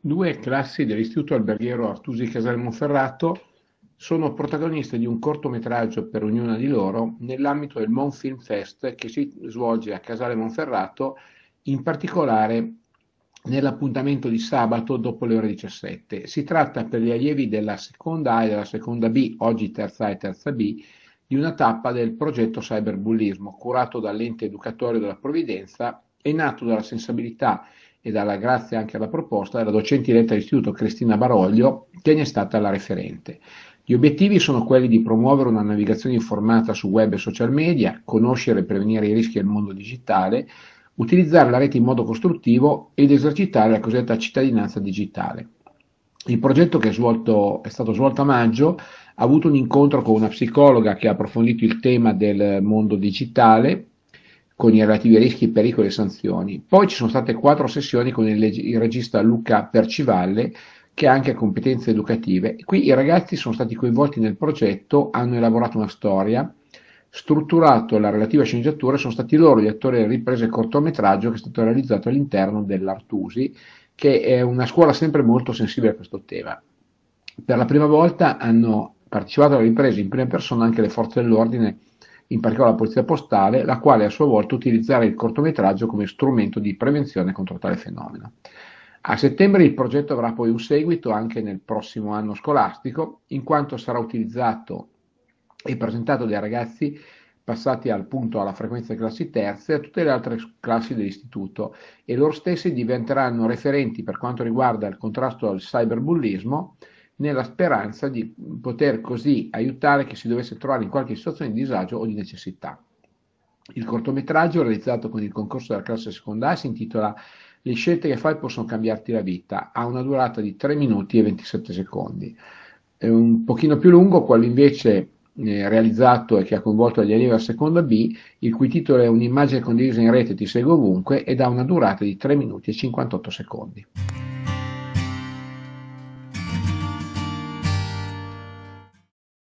Due classi dell'Istituto Alberghiero Artusi Casalmonferrato sono protagoniste di un cortometraggio per ognuna di loro nell'ambito del Mon Film Fest che si svolge a Casale Monferrato, in particolare nell'appuntamento di sabato dopo le ore 17. Si tratta per gli allievi della seconda A e della seconda B, oggi terza A e terza B, di una tappa del progetto Cyberbullismo, curato dall'ente educatorio della Provvidenza e nato dalla sensibilità e dalla grazia anche alla proposta della docente diretta dell'Istituto Cristina Baroglio, che ne è stata la referente. Gli obiettivi sono quelli di promuovere una navigazione informata su web e social media, conoscere e prevenire i rischi del mondo digitale, utilizzare la rete in modo costruttivo ed esercitare la cosiddetta cittadinanza digitale. Il progetto che è, svolto, è stato svolto a maggio ha avuto un incontro con una psicologa che ha approfondito il tema del mondo digitale con i relativi rischi, pericoli e sanzioni. Poi ci sono state quattro sessioni con il, il regista Luca Percivalle, che ha anche competenze educative. Qui i ragazzi sono stati coinvolti nel progetto, hanno elaborato una storia, strutturato la relativa sceneggiatura e sono stati loro gli attori delle riprese del cortometraggio che è stato realizzato all'interno dell'Artusi, che è una scuola sempre molto sensibile a questo tema. Per la prima volta hanno partecipato alle riprese in prima persona anche le forze dell'ordine in particolare la polizia postale, la quale a sua volta utilizzerà il cortometraggio come strumento di prevenzione contro tale fenomeno. A settembre il progetto avrà poi un seguito anche nel prossimo anno scolastico, in quanto sarà utilizzato e presentato dai ragazzi passati al punto alla frequenza delle classi terze e a tutte le altre classi dell'istituto e loro stessi diventeranno referenti per quanto riguarda il contrasto al cyberbullismo nella speranza di poter così aiutare chi si dovesse trovare in qualche situazione di disagio o di necessità. Il cortometraggio, realizzato con il concorso della classe secondaria, si intitola Le scelte che fai possono cambiarti la vita, ha una durata di 3 minuti e 27 secondi. È un pochino più lungo quello invece eh, realizzato e che ha coinvolto gli allievi della seconda B, il cui titolo è Un'immagine condivisa in rete ti segue ovunque ed ha una durata di 3 minuti e 58 secondi.